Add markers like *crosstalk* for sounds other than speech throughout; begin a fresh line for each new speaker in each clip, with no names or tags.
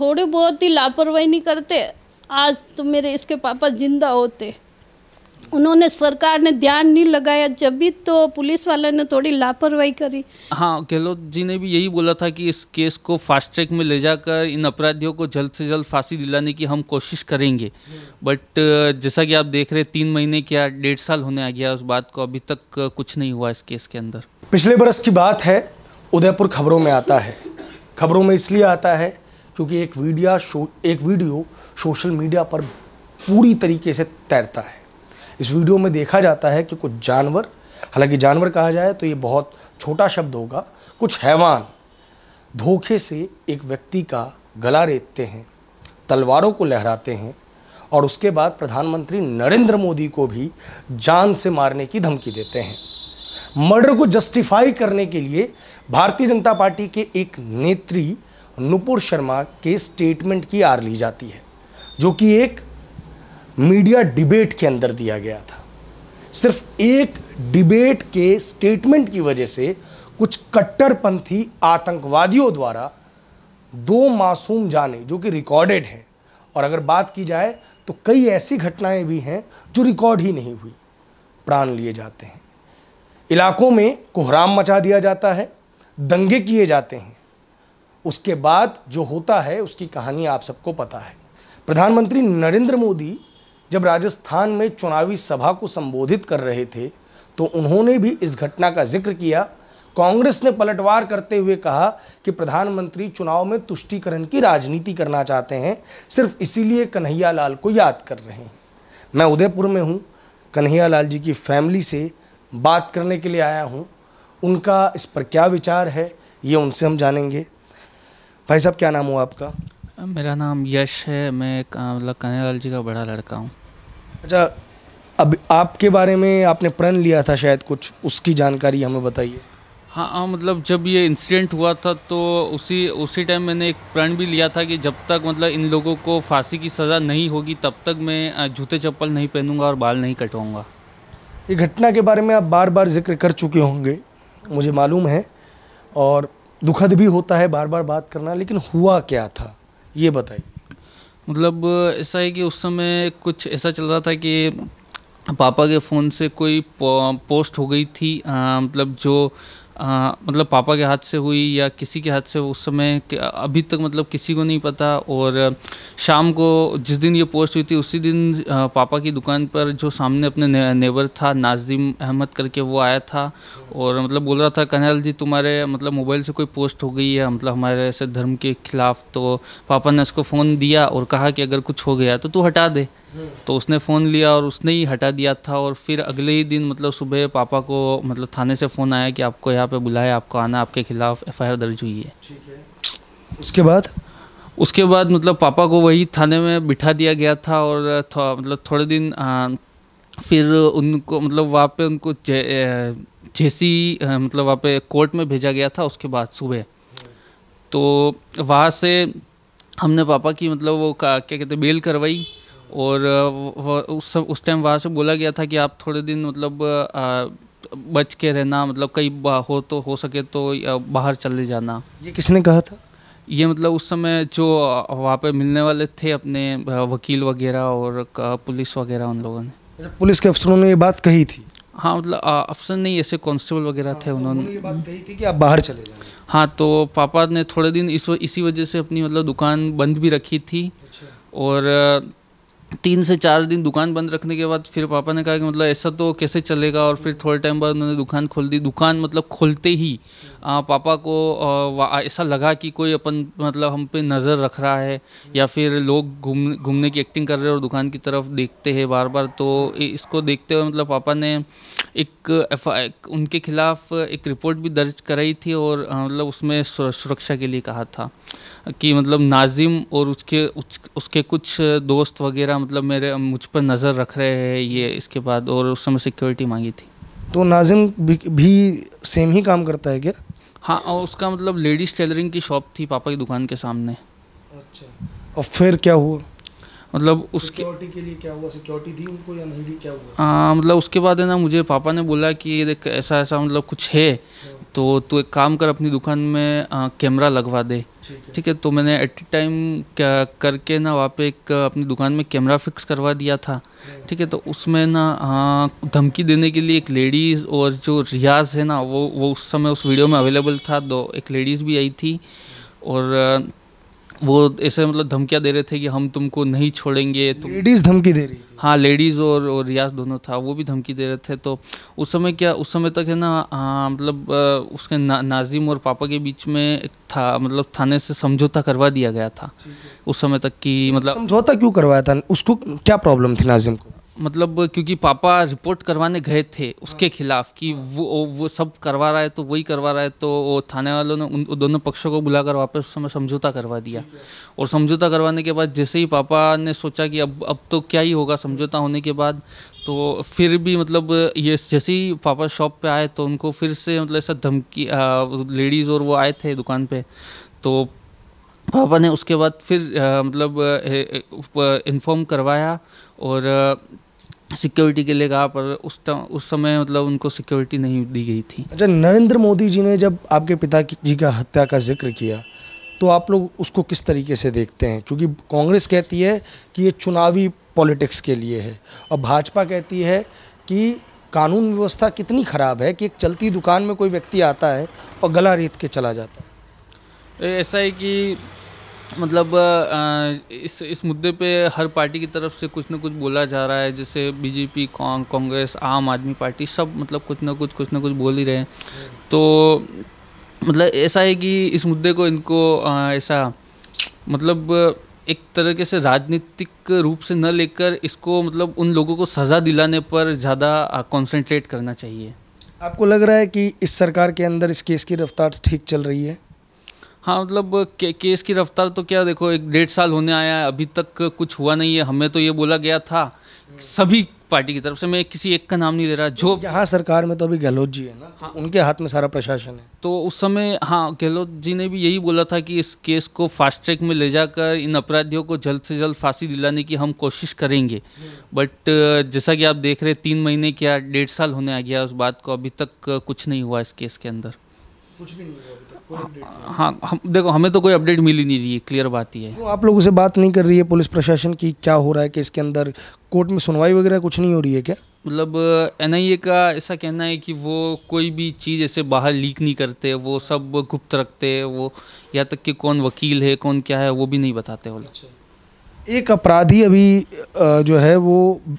थोड़ी बहुत ही लापरवाही नहीं करते आज तो मेरे इसके पापा जिंदा होते उन्होंने सरकार ने ध्यान नहीं लगाया जब भी तो पुलिस वाले ने थोड़ी लापरवाही करी
हाँ गहलोत जी ने भी यही बोला था कि इस केस को फास्ट ट्रैक में ले जाकर इन अपराधियों को जल्द से जल्द फांसी दिलाने की हम कोशिश करेंगे बट जैसा कि आप देख रहे तीन महीने क्या डेढ़ साल होने आ गया उस बात को अभी तक कुछ नहीं हुआ इस केस के अंदर
पिछले बरस की बात है उदयपुर खबरों में आता है खबरों में इसलिए आता है क्योंकि एक वीडिया एक वीडियो सोशल मीडिया पर पूरी तरीके से तैरता है इस वीडियो में देखा जाता है कि कुछ जानवर हालांकि जानवर कहा जाए तो ये बहुत छोटा शब्द होगा कुछ हैवान धोखे से एक व्यक्ति का गला रेतते हैं तलवारों को लहराते हैं और उसके बाद प्रधानमंत्री नरेंद्र मोदी को भी जान से मारने की धमकी देते हैं मर्डर को जस्टिफाई करने के लिए भारतीय जनता पार्टी के एक नेत्री नुपुर शर्मा के स्टेटमेंट की आर ली जाती है जो कि एक मीडिया डिबेट के अंदर दिया गया था सिर्फ एक डिबेट के स्टेटमेंट की वजह से कुछ कट्टरपंथी आतंकवादियों द्वारा दो मासूम जाने जो कि रिकॉर्डेड हैं और अगर बात की जाए तो कई ऐसी घटनाएं भी हैं जो रिकॉर्ड ही नहीं हुई प्राण लिए जाते हैं इलाकों में कोहराम मचा दिया जाता है दंगे किए जाते हैं उसके बाद जो होता है उसकी कहानी आप सबको पता है प्रधानमंत्री नरेंद्र मोदी जब राजस्थान में चुनावी सभा को संबोधित कर रहे थे तो उन्होंने भी इस घटना का जिक्र किया कांग्रेस ने पलटवार करते हुए कहा कि प्रधानमंत्री चुनाव में तुष्टिकरण की राजनीति करना चाहते हैं सिर्फ इसीलिए कन्हैया लाल को याद कर रहे हैं मैं उदयपुर में हूँ कन्हैया लाल जी की फैमिली से बात करने के लिए आया हूँ उनका इस पर क्या विचार है ये उनसे हम जानेंगे भाई साहब क्या नाम हुआ आपका
मेरा नाम यश है मैं मतलब कन्हैयालाल जी का बड़ा लड़का हूँ अच्छा
अब आपके बारे में आपने प्रण लिया था शायद कुछ उसकी जानकारी हमें बताइए
हाँ हाँ मतलब जब ये इंसिडेंट हुआ था तो उसी उसी टाइम मैंने एक प्रण भी लिया था कि जब तक मतलब इन लोगों को फांसी की सज़ा नहीं होगी तब तक मैं जूते चप्पल नहीं पहनूंगा और बाल नहीं कटवाऊंगा
ये घटना के बारे में आप बार बार जिक्र कर चुके होंगे मुझे मालूम है और दुखद भी होता है बार बार बात करना लेकिन हुआ क्या था ये बताइए
मतलब ऐसा है कि उस समय कुछ ऐसा चल रहा था कि पापा के फ़ोन से कोई पोस्ट हो गई थी आ, मतलब जो आ, मतलब पापा के हाथ से हुई या किसी के हाथ से उस समय अभी तक मतलब किसी को नहीं पता और शाम को जिस दिन ये पोस्ट हुई थी उसी दिन आ, पापा की दुकान पर जो सामने अपने ने, नेबर था नाजिम अहमद करके वो आया था और मतलब बोल रहा था कन्हैल जी तुम्हारे मतलब मोबाइल से कोई पोस्ट हो गई है मतलब हमारे ऐसे धर्म के खिलाफ तो पापा ने उसको फ़ोन दिया और कहा कि अगर कुछ हो गया तो तू हटा दे तो उसने फ़ोन लिया और उसने ही हटा दिया था और फिर अगले ही दिन मतलब सुबह पापा को मतलब थाने से फ़ोन आया कि आपको यहाँ पे बुलाया आपको आना आपके खिलाफ एफ दर्ज हुई है है उसके बाद उसके बाद मतलब पापा को वही थाने में बिठा दिया गया था और थो, मतलब थोड़े दिन आ, फिर उनको मतलब वहाँ पे उनको जैसी मतलब वहाँ पे कोर्ट में भेजा गया था उसके बाद सुबह तो वहाँ से हमने पापा की मतलब वो क्या कहते बेल करवाई और उस उस टाइम वहाँ से बोला गया था कि आप थोड़े दिन मतलब बच के रहना मतलब कई हो तो हो सके तो बाहर चले जाना
ये किसने कहा था
ये मतलब उस समय जो वहाँ पे मिलने वाले थे अपने वकील वगैरह और पुलिस वगैरह उन लोगों ने
अच्छा, पुलिस के अफसरों ने ये बात कही थी
हाँ मतलब अफसर नहीं ऐसे कांस्टेबल वगैरह थे हाँ, उन्होंने ये बात कही थी कि आप बाहर चले जाए हाँ तो पापा ने थोड़े दिन इस इसी वजह से अपनी मतलब दुकान बंद भी रखी थी अच्छा। और तीन से चार दिन दुकान बंद रखने के बाद फिर पापा ने कहा कि मतलब ऐसा तो कैसे चलेगा और फिर थोड़े टाइम बाद उन्होंने दुकान खोल दी दुकान मतलब खोलते ही आ, पापा को ऐसा लगा कि कोई अपन मतलब हम पे नज़र रख रहा है या फिर लोग घूम घूमने की एक्टिंग कर रहे हैं और दुकान की तरफ देखते हैं बार बार तो इसको देखते हुए मतलब पापा ने एक, एक उनके खिलाफ एक रिपोर्ट भी दर्ज कराई थी और मतलब उसमें सुरक्षा के लिए कहा था कि मतलब नाजिम और उसके उसके कुछ दोस्त वगैरह मतलब मेरे मुझ पर नज़र रख रहे हैं ये इसके बाद और उस समय सिक्योरिटी मांगी थी
तो नाजिम भी, भी सेम ही काम करता
है क्या हाँ और उसका मतलब लेडीज़ टेलरिंग की शॉप थी पापा की दुकान के सामने अच्छा और फिर क्या हुआ मतलब उसके
के लिए क्या हुआ सिक्योरिटी दी उनको या नहीं दी क्या
हुआ हाँ मतलब उसके बाद है ना मुझे पापा ने बोला कि देख ऐसा ऐसा मतलब कुछ है तो तू एक काम कर अपनी दुकान में कैमरा लगवा दे ठीक है तो मैंने एट टाइम क्या करके ना वहाँ पे एक अपनी दुकान में कैमरा फिक्स करवा दिया था ठीक है तो उसमें ना धमकी देने के लिए एक लेडीज़ और जो रियाज है ना वो वो उस समय उस वीडियो में अवेलेबल था दो तो एक लेडीज़ भी आई थी और वो ऐसे मतलब धमकियाँ दे रहे थे कि हम तुमको नहीं छोड़ेंगे तो लेडीज़ धमकी दे रही हाँ लेडीज़ और, और रियाज दोनों था वो भी धमकी दे रहे थे तो उस समय क्या उस समय तक है ना आ, मतलब उसके ना, नाजिम और पापा के बीच में था मतलब थाने से समझौता करवा दिया गया था उस समय तक कि मतलब समझौता
क्यों करवाया था उसको क्या प्रॉब्लम थी नाजिम को
मतलब क्योंकि पापा रिपोर्ट करवाने गए थे उसके हाँ। खिलाफ कि वो वो सब करवा रहा है तो वही करवा रहा है तो वो थाने वालों ने उन दोनों पक्षों को बुलाकर वापस समय समझौता करवा दिया और समझौता करवाने के बाद जैसे ही पापा ने सोचा कि अब अब तो क्या ही होगा समझौता होने के बाद तो फिर भी मतलब ये जैसे ही पापा शॉप पे आए तो उनको फिर से मतलब ऐसा धमकी लेडीज़ और वो आए थे दुकान पे तो पापा ने उसके बाद फिर आ, मतलब इन्फॉर्म करवाया और सिक्योरिटी के लिए कहा पर उस उस समय मतलब उनको सिक्योरिटी नहीं दी गई थी अच्छा
नरेंद्र मोदी जी ने जब आपके पिता जी का हत्या का जिक्र किया तो आप लोग उसको किस तरीके से देखते हैं क्योंकि कांग्रेस कहती है कि ये चुनावी पॉलिटिक्स के लिए है और भाजपा कहती है कि कानून व्यवस्था कितनी ख़राब है कि एक चलती दुकान में कोई व्यक्ति आता है और गला रीत के चला जाता
है ऐसा है कि मतलब इस इस मुद्दे पे हर पार्टी की तरफ से कुछ ना कुछ बोला जा रहा है जैसे बीजेपी कांग्रेस आम आदमी पार्टी सब मतलब कुछ ना कुछ कुछ ना कुछ बोल ही रहे हैं तो मतलब ऐसा है कि इस मुद्दे को इनको ऐसा मतलब एक तरीके से राजनीतिक रूप से न लेकर इसको मतलब उन लोगों को सज़ा दिलाने पर ज़्यादा कॉन्सेंट्रेट करना चाहिए
आपको लग रहा है कि इस सरकार के अंदर इस केस की रफ्तार ठीक चल रही है
हाँ मतलब के, केस की रफ्तार तो क्या देखो एक डेढ़ साल होने आया है अभी तक कुछ हुआ नहीं है हमें तो ये बोला गया था सभी पार्टी की तरफ से मैं किसी एक का नाम नहीं ले रहा जो
यहाँ सरकार में तो अभी गहलोत जी है ना हाँ, उनके हाथ में सारा प्रशासन है
तो उस समय हाँ गहलोत जी ने भी यही बोला था कि इस केस को फास्ट ट्रैक में ले जाकर इन अपराधियों को जल्द से जल्द फांसी दिलाने की हम कोशिश करेंगे बट जैसा कि आप देख रहे तीन महीने क्या डेढ़ साल होने आ गया उस बात को अभी तक कुछ नहीं हुआ इस केस के अंदर कुछ भी नहीं हुआ हाँ हम देखो हमें तो कोई अपडेट मिल ही नहीं रही है क्लियर बात ही है तो आप
लोगों से बात नहीं कर रही है पुलिस प्रशासन की क्या हो रहा है कि इसके अंदर कोर्ट में सुनवाई वगैरह कुछ नहीं हो रही है
क्या मतलब एन का ऐसा कहना है कि वो कोई भी चीज़ ऐसे बाहर लीक नहीं करते वो सब गुप्त रखते वो यहाँ तक कि कौन वकील है कौन क्या है वो भी नहीं बताते वो अच्छा।
एक अपराधी अभी जो है वो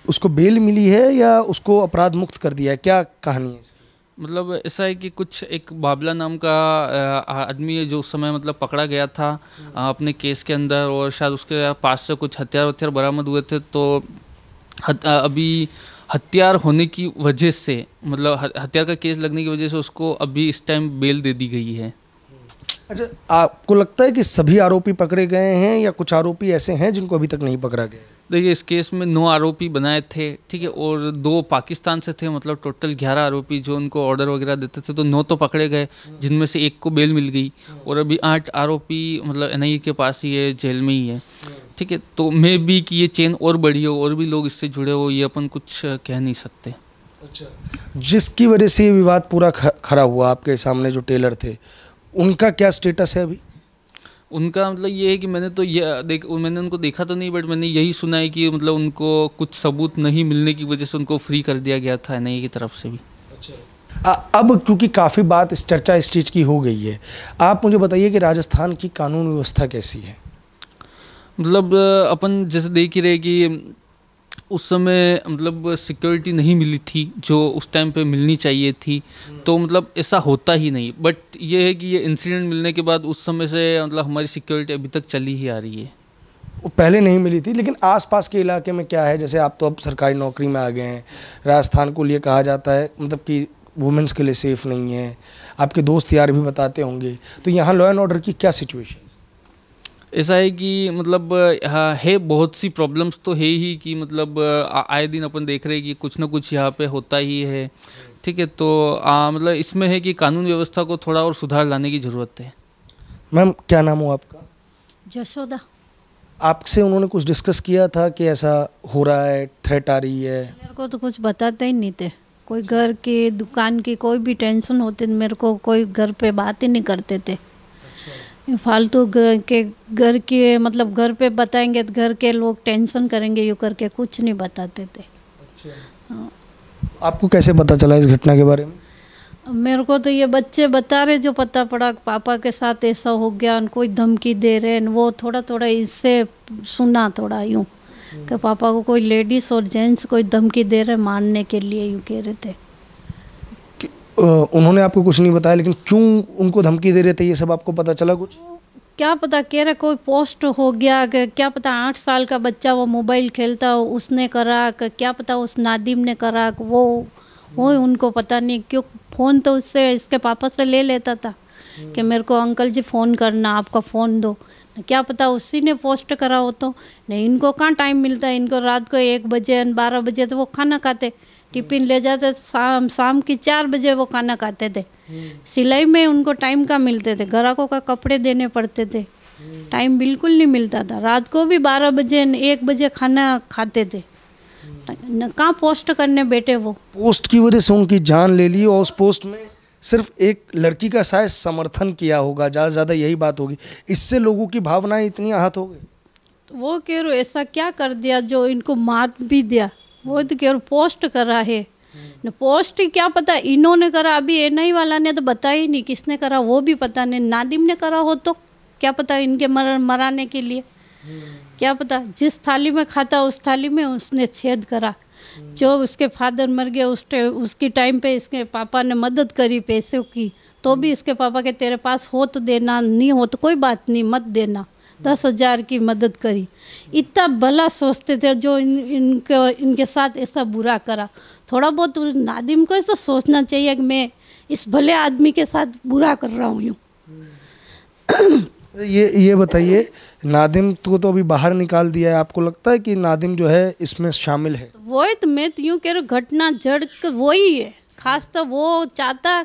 उसको बेल मिली है या उसको अपराध मुक्त कर दिया है क्या कहानी है इसकी
मतलब ऐसा है कि कुछ एक बाबला नाम का आदमी जो उस समय मतलब पकड़ा गया था अपने केस के अंदर और शायद उसके पास से कुछ हथियार वथियार बरामद हुए थे तो हत, अभी हथियार होने की वजह से मतलब हथियार का केस लगने की वजह से उसको अभी इस टाइम बेल दे दी गई है
अच्छा आपको लगता है कि सभी आरोपी पकड़े गए हैं या कुछ आरोपी ऐसे हैं जिनको अभी तक नहीं पकड़ा गया
देखिए तो इस केस में नौ आरोपी बनाए थे ठीक है और दो पाकिस्तान से थे मतलब टोटल ग्यारह आरोपी जो उनको ऑर्डर वगैरह देते थे तो नौ तो पकड़े गए जिनमें से एक को बेल मिल गई और अभी आठ आरोपी मतलब एन के पास ही है जेल में ही है ठीक है तो मे भी कि ये चेन और बड़ी हो और भी लोग इससे जुड़े हो ये अपन कुछ कह नहीं सकते अच्छा
जिसकी वजह से ये विवाद पूरा खड़ा हुआ आपके सामने जो टेलर थे उनका क्या स्टेटस है अभी
उनका मतलब ये है कि मैंने तो ये देख मैंने उनको देखा तो नहीं बट मैंने यही सुना है कि मतलब उनको कुछ सबूत नहीं मिलने की वजह से उनको फ्री कर दिया गया था एन की तरफ से भी अच्छा
अब क्योंकि काफ़ी बात इस चर्चा इस चीज़ की हो गई है आप मुझे बताइए कि राजस्थान की कानून व्यवस्था कैसी है
मतलब अपन जैसे देख ही रहे कि उस समय मतलब सिक्योरिटी नहीं मिली थी जो उस टाइम पे मिलनी चाहिए थी तो मतलब ऐसा होता ही नहीं बट ये है कि ये इंसिडेंट मिलने के बाद उस समय से मतलब हमारी सिक्योरिटी अभी तक चली ही आ रही है
वो पहले नहीं मिली थी लेकिन आसपास के इलाके में क्या है जैसे आप तो अब सरकारी नौकरी में आ गए हैं राजस्थान को लिए कहा जाता है मतलब कि वुमेंस के लिए सेफ़ नहीं है आपके दोस्त यार भी बताते होंगे तो यहाँ लॉ एंड ऑर्डर की क्या सिचुएशन
ऐसा है कि मतलब हाँ, है बहुत सी प्रॉब्लम्स तो है ही कि मतलब आए दिन अपन देख रहे हैं कि कुछ ना कुछ यहाँ पे होता ही है ठीक है तो आ, मतलब इसमें है कि कानून व्यवस्था को थोड़ा और सुधार लाने की ज़रूरत है
मैम क्या नाम हो आपका जशोदा आपसे उन्होंने कुछ डिस्कस किया था कि ऐसा हो रहा है थ्रेट आ रही है मेरे
को तो कुछ बताते ही नहीं थे कोई घर के दुकान की कोई भी टेंशन होते मेरे को कोई घर पे बात ही नहीं करते थे फालतू घर के घर के मतलब घर पे बताएंगे तो घर के लोग टेंशन करेंगे यूँ करके कुछ नहीं बताते थे अच्छा। हाँ।
तो आपको कैसे पता चला इस घटना के बारे में
मेरे को तो ये बच्चे बता रहे जो पता पड़ा पापा के साथ ऐसा हो गया कोई धमकी दे रहे हैं वो थोड़ा थोड़ा इससे सुना थोड़ा यूँ कि हम्म। पापा को कोई लेडीज़ और जेंट्स कोई धमकी दे रहे मारने के लिए यूँ कह रहे थे
उन्होंने आपको कुछ नहीं बताया लेकिन क्यों उनको धमकी दे रहे थे ये सब आपको पता चला कुछ
क्या पता कह रहा कोई पोस्ट हो गया क्या पता आठ साल का बच्चा वो मोबाइल खेलता हो उसने करा क्या पता उस नादिम ने करा वो वो उनको पता नहीं क्यों फ़ोन तो उससे इसके पापा से ले लेता था कि मेरे को अंकल जी फ़ोन करना आपका फ़ोन दो क्या पता उसी ने पोस्ट करा हो तो नहीं इनको कहाँ टाइम मिलता है इनको रात को एक बजे बारह बजे तो वो खाना खाते टिफिन ले जाते शाम शाम के चार बजे वो खाना खाते थे हम्म। सिलाई में उनको टाइम का मिलते थे ग्राहकों का कपड़े देने पड़ते थे टाइम हम्म। बिल्कुल नहीं मिलता था रात को भी बारह बजे एक बजे खाना खाते थे हम्म। कहाँ पोस्ट करने बैठे वो
पोस्ट की वजह से उनकी जान ले ली और उस पोस्ट में सिर्फ एक लड़की का शायद समर्थन किया होगा ज़्यादा ज़्यादा यही बात होगी इससे लोगों की भावनाएं इतनी आहत हो गई
तो वो कह रो ऐसा क्या कर दिया जो इनको मार भी दिया वो तो केवल पोस्ट करा है न पोस्ट क्या पता इन्होंने करा अभी एन आई वाला ने तो बता ही नहीं किसने करा वो भी पता नहीं नादिम ने करा हो तो क्या पता इनके मर मराने के लिए क्या पता जिस थाली में खाता उस थाली में उसने छेद करा जो उसके फादर मर गए उस टे उसकी टाइम पे इसके पापा ने मदद करी पैसों की तो भी इसके पापा के तेरे पास हो तो देना नहीं हो तो कोई बात नहीं मत देना दस हजार की मदद करी इतना भला सोचते थे जो इन इनके इनके साथ ऐसा बुरा करा थोड़ा बहुत तो नादिम को ऐसा सोचना चाहिए कि मैं इस भले आदमी के साथ बुरा कर रहा हूँ यूँ
*coughs* ये ये बताइए नादिम को तो अभी बाहर निकाल दिया है आपको लगता है कि नादिम जो है इसमें शामिल है
वही तो मैं तो यूँ कह रहा घटना जड़ वही है खास तो वो चाहता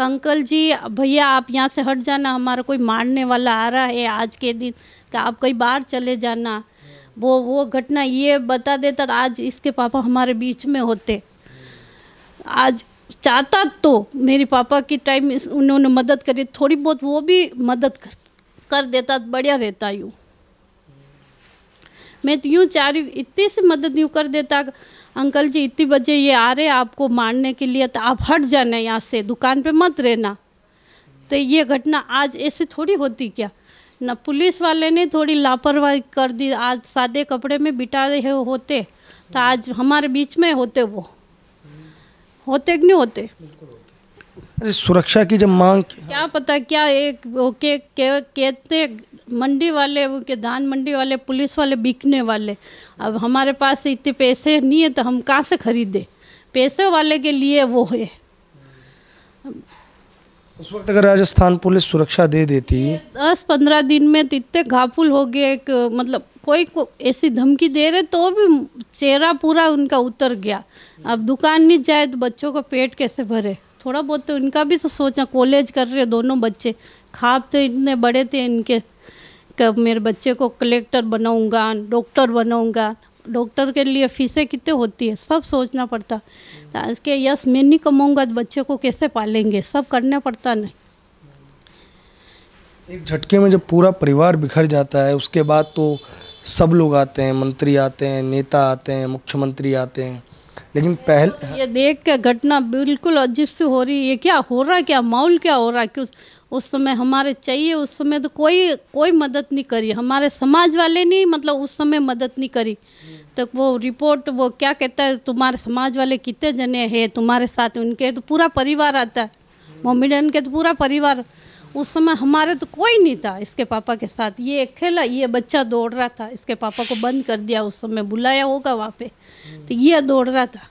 कंकल अंकल जी भैया आप यहाँ से हट जाना हमारा कोई मारने वाला आ रहा है आज के दिन का तो आप कहीं बाहर चले जाना वो वो घटना ये बता देता आज इसके पापा हमारे बीच में होते आज चाहता तो मेरे पापा की टाइम उन्होंने मदद करी थोड़ी बहुत वो भी मदद कर कर देता बढ़िया रहता यूँ मैं तो यूँ चार इतनी से मदद यूँ कर देता अंकल जी इतनी बजे ये आ रहे आपको मारने के लिए तो आप हट जाना यहाँ से दुकान पे मत रहना तो ये घटना आज ऐसे थोड़ी होती क्या न पुलिस वाले ने थोड़ी लापरवाही कर दी आज सादे कपड़े में बिटा रहे होते तो आज हमारे बीच में होते वो होते कि नहीं होते
अरे सुरक्षा की जब मांग
क्या पता क्या एक के, के, के, कहते मंडी वाले उनके धान मंडी वाले पुलिस वाले बिकने वाले अब हमारे पास इतने पैसे नहीं है तो हम कहाँ से खरीदे पैसे वाले के लिए वो है
उस वक्त अगर राजस्थान पुलिस सुरक्षा दे देती
दस पंद्रह दिन में तो इतने घापुल हो गए मतलब कोई को ऐसी धमकी दे रहे तो भी चेहरा पूरा उनका उतर गया अब दुकान नहीं जाए तो बच्चों का पेट कैसे भरे थोड़ा बहुत तो उनका भी तो सोचा कॉलेज कर रहे दोनों बच्चे खाब तो इतने बड़े थे इनके कि मेरे बच्चे को कलेक्टर बनाऊंगा डॉक्टर बनाऊंगा डॉक्टर के लिए फीसें कितने होती है सब सोचना पड़ता आज के यस मैं नहीं कमाऊंगा तो बच्चे को कैसे पालेंगे सब करना पड़ता नहीं
एक झटके में जब पूरा परिवार बिखर जाता है उसके बाद तो सब लोग आते हैं मंत्री आते हैं नेता आते हैं मुख्यमंत्री आते हैं लेकिन पहले
ये देख के घटना बिल्कुल अजीब से हो रही है क्या हो रहा क्या माहौल क्या हो रहा है उस समय हमारे चाहिए उस समय तो कोई कोई मदद नहीं करी हमारे समाज वाले नहीं मतलब उस समय मदद नहीं करी तो वो रिपोर्ट वो क्या कहता है तुम्हारे समाज वाले कितने जने हैं तुम्हारे साथ उनके तो पूरा परिवार आता है मम्मी डैन के तो पूरा परिवार उस समय हमारे तो कोई नहीं था इसके पापा के साथ ये अकेला ये बच्चा दौड़ रहा था इसके पापा को बंद कर दिया उस समय बुलाया होगा वहाँ पे तो ये दौड़ रहा था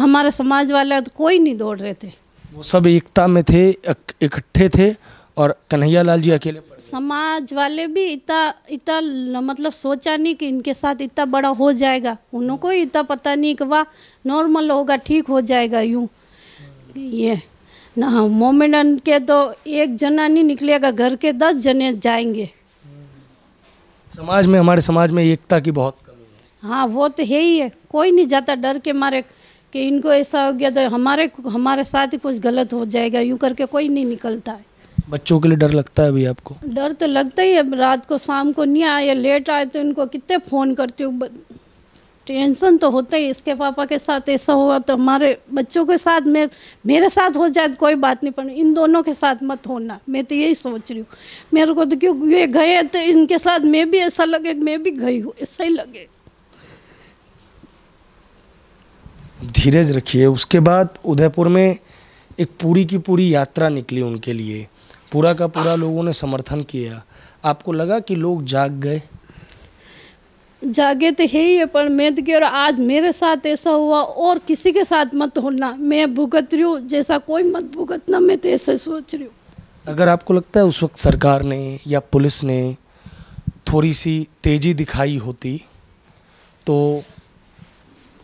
हमारे समाज वाला तो कोई नहीं दौड़ रहे थे
वो सब एकता में थे इकट्ठे थे और कन्हैया लाल जी अकेले
समाज वाले भी इतना इतना मतलब सोचा नहीं कि इनके साथ इतना बड़ा हो जाएगा उनको इतना पता नहीं कि वाह नॉर्मल होगा ठीक हो जाएगा यूँ ये ना मोमिन के तो एक जना नहीं निकलेगा घर के दस जने जाएंगे
समाज में हमारे समाज में एकता की बहुत
कमी है हाँ वो तो है ही है कोई नहीं जाता डर के मारे कि इनको ऐसा हो गया तो हमारे हमारे साथ ही कुछ गलत हो जाएगा यूँ करके कोई नहीं निकलता है
बच्चों के लिए डर लगता है अभी आपको
डर तो लगता ही है रात को शाम को नहीं आए लेट आए तो इनको कितने फ़ोन करती हूँ टेंशन तो होता ही इसके पापा के साथ ऐसा हुआ तो हमारे बच्चों के साथ मैं मेरे साथ हो जाए तो कोई बात नहीं पर इन दोनों के साथ मत होना मैं तो यही सोच रही हूँ मेरे को तो क्यों ये गए तो इनके साथ मैं भी ऐसा लगे मैं भी गई हूँ ऐसा ही लगे
धीरज रखिए उसके बाद उदयपुर में एक पूरी की पूरी यात्रा निकली उनके लिए पूरा का पूरा लोगों ने समर्थन किया आपको लगा कि लोग जाग गए
जागे तो है ही है पर मैं तो और आज मेरे साथ ऐसा हुआ और किसी के साथ मत होना मैं भुगत रही हूँ जैसा कोई मत भुगतना मैं तो ऐसे सोच रही हूँ
अगर आपको लगता है उस वक्त सरकार ने या पुलिस ने थोड़ी सी तेज़ी दिखाई होती तो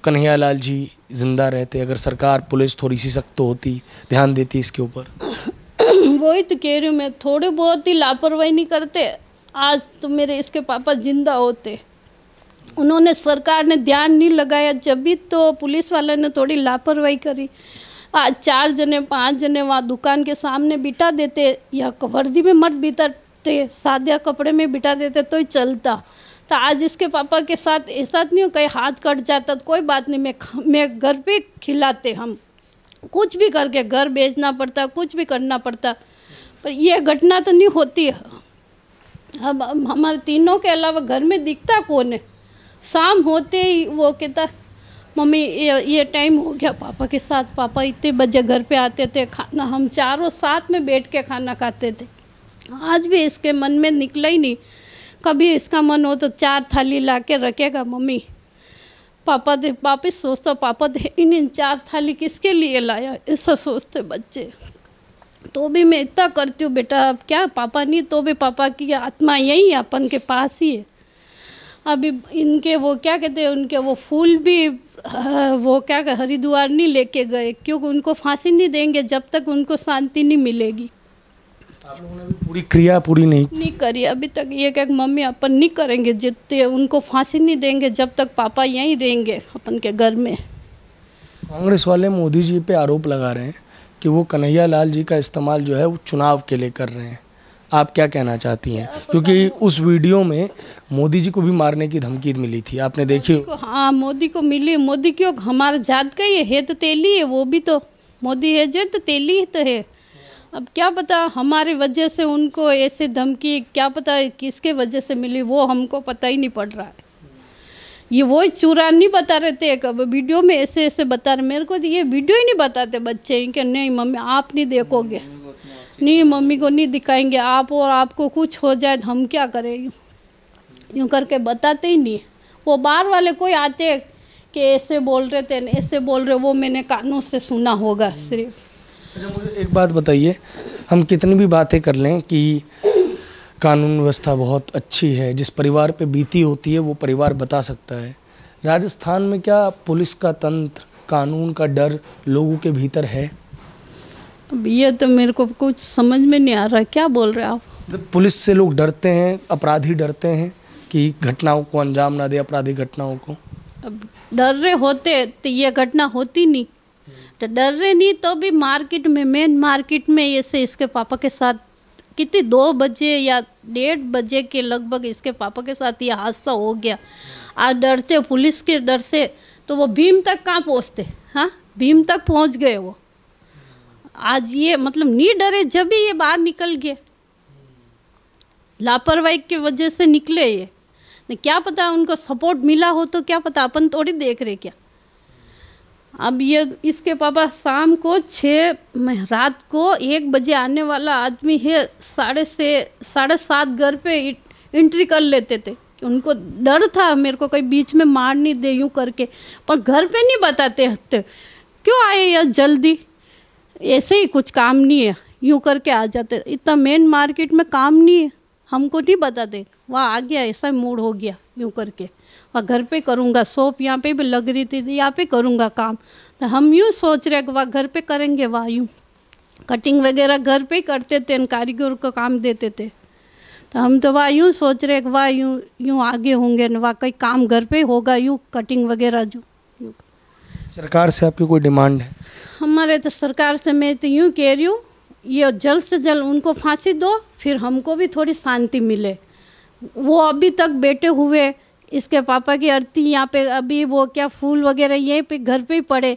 कन्हैया लाल जी जिंदा रहते अगर सरकार पुलिस थोड़ी सी सख्त होती ध्यान देती इसके ऊपर
वही तो कह रही हूँ मैं थोड़ी बहुत ही लापरवाही नहीं करते आज तो मेरे इसके पापा जिंदा होते उन्होंने सरकार ने ध्यान नहीं लगाया जब भी तो पुलिस वाले ने थोड़ी लापरवाही करी आज चार जने पांच जने वहाँ दुकान के सामने बिठा देते या वर्दी में मत बिताते सादे कपड़े में बिठा देते तो ही चलता तो आज इसके पापा के साथ ऐसा नहीं हो कहीं हाथ कट जाता तो कोई बात नहीं मैं मैं घर पे खिलाते हम कुछ भी करके घर बेचना पड़ता कुछ भी करना पड़ता पर यह घटना तो नहीं होती है अब हमारे तीनों के अलावा घर में दिखता कौन है शाम होते ही वो कहता मम्मी ये ये टाइम हो गया पापा के साथ पापा इतने बजे घर पे आते थे खाना हम चारों साथ में बैठ के खाना खाते थे आज भी इसके मन में निकला ही नहीं कभी इसका मन हो तो चार थाली ला के रखेगा मम्मी पापा दे सोचते हो पापा दे इन चार थाली किसके लिए लाया ऐसा सोचते बच्चे तो भी मैं इतना करती हूँ बेटा अब क्या पापा नहीं तो भी पापा की आत्मा यही है अपन के पास ही है अभी इनके वो क्या कहते हैं उनके वो फूल भी हाँ, वो क्या हरिद्वार नहीं लेके गए क्योंकि उनको फांसी नहीं देंगे जब तक उनको शांति नहीं मिलेगी
आप लोगों ने भी पूरी क्रिया पूरी नहीं
नहीं करी अभी तक ये क्या मम्मी अपन नहीं करेंगे जितने उनको फांसी नहीं देंगे जब तक पापा यहीं रहेंगे अपन के घर में
कांग्रेस वाले मोदी जी पे आरोप लगा रहे हैं कि वो कन्हैया लाल जी का इस्तेमाल जो है वो चुनाव के लिए कर रहे हैं आप क्या कहना चाहती हैं क्योंकि उस वीडियो में मोदी जी को भी मारने की धमकी मिली थी आपने देखी
हाँ मोदी को मिली मोदी क्यों हमारे जात का ही है तो तेली है वो भी तो मोदी है जो तो तेली तो है अब क्या पता हमारे वजह से उनको ऐसे धमकी क्या पता किसके वजह से मिली वो हमको पता ही नहीं पड़ रहा है ये वो चूरा नहीं बता रहे थे कब वीडियो में ऐसे ऐसे बता रहे मेरे को तो ये वीडियो ही नहीं बताते बच्चे कि नहीं मम्मी आप नहीं देखोगे नहीं मम्मी को नहीं दिखाएंगे आप और आपको कुछ हो जाए तो हम क्या करें यूँ यूँ करके बताते ही नहीं वो बाहर वाले कोई आते कि ऐसे बोल रहे थे ऐसे बोल रहे वो मैंने कानों से सुना होगा सिर्फ
अच्छा मुझे एक बात बताइए हम कितनी भी बातें कर लें कि कानून व्यवस्था बहुत अच्छी है जिस परिवार पे बीती होती है वो परिवार बता सकता है राजस्थान में क्या पुलिस का तंत्र कानून का डर लोगों के भीतर है
अब ये तो मेरे को कुछ समझ में नहीं आ रहा क्या बोल रहे आप
पुलिस से लोग डरते हैं अपराधी डरते हैं कि घटनाओं को अंजाम ना दे अपराधी घटनाओं को
अब डर रहे होते तो ये घटना होती नहीं तो डर रहे नहीं तो भी मार्केट में मेन मार्केट में ऐसे इसके पापा के साथ कितनी दो बजे या डेढ़ बजे के लगभग इसके पापा के साथ ये हादसा हो गया आज डरते पुलिस के डर से तो वो भीम तक कहाँ पहुँचते हाँ भीम तक पहुँच गए वो आज ये मतलब नहीं डरे जब भी ये बाहर निकल गए लापरवाही की वजह से निकले ये क्या पता उनको सपोर्ट मिला हो तो क्या पता अपन थोड़ी देख रहे क्या अब ये इसके पापा शाम को छः रात को एक बजे आने वाला आदमी है साढ़े से साढ़े सात घर पे एंट्री कर लेते थे उनको डर था मेरे को कहीं बीच में मार नहीं दे यूँ करके पर घर पे नहीं बताते हफ्ते क्यों आए यार जल्दी ऐसे ही कुछ काम नहीं है यूँ करके आ जाते इतना मेन मार्केट में काम नहीं है हमको नहीं बताते वह आ गया ऐसा मूड हो गया यूँ करके वह घर पे करूँगा सोप यहाँ पे भी लग रही थी तो यहाँ पे करूँगा काम तो हम यूँ सोच रहे कि वह घर पे करेंगे वह यूँ कटिंग वगैरह घर पे ही करते थे कारीगर को काम देते थे तो हम तो वह यूँ सोच रहे कि वाह यूँ यूँ आगे होंगे वह कहीं काम घर पे होगा यूँ कटिंग वगैरह जो
सरकार से आपकी कोई डिमांड है
हमारे तो सरकार से मैं तो यूँ कह रही हूँ ये जल्द से जल्द उनको फांसी दो फिर हमको भी थोड़ी शांति मिले वो अभी तक बैठे हुए इसके पापा की अर्थी यहाँ पे अभी वो क्या फूल वगैरह यहीं पे घर पे ही पड़े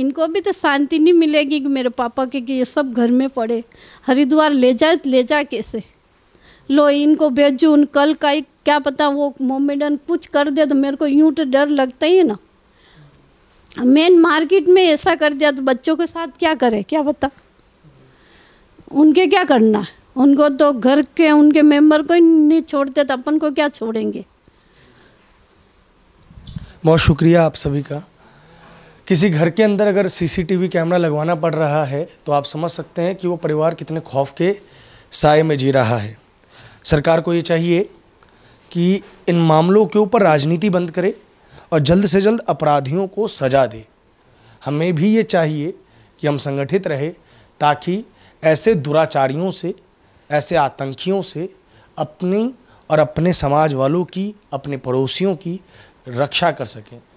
इनको भी तो शांति नहीं मिलेगी कि मेरे पापा के कि ये सब घर में पड़े हरिद्वार ले जाए ले जा कैसे लो इनको भेजू उन कल का ही क्या पता वो मोमेडन कुछ कर दे तो मेरे को यूँ तो डर लगता ही है ना मेन मार्केट में ऐसा कर दिया तो बच्चों के साथ क्या करे क्या पता उनके क्या करना उनको तो घर के उनके मेंबर को ही नहीं छोड़ते तो अपन को क्या छोड़ेंगे
बहुत शुक्रिया आप सभी का किसी घर के अंदर अगर सीसीटीवी कैमरा लगवाना पड़ रहा है तो आप समझ सकते हैं कि वो परिवार कितने खौफ के साय में जी रहा है सरकार को ये चाहिए कि इन मामलों के ऊपर राजनीति बंद करे और जल्द से जल्द अपराधियों को सजा दे हमें भी ये चाहिए कि हम संगठित रहे ताकि ऐसे दुराचारियों से ऐसे आतंकियों से अपनी और अपने समाज वालों की अपने पड़ोसियों की रक्षा कर सकें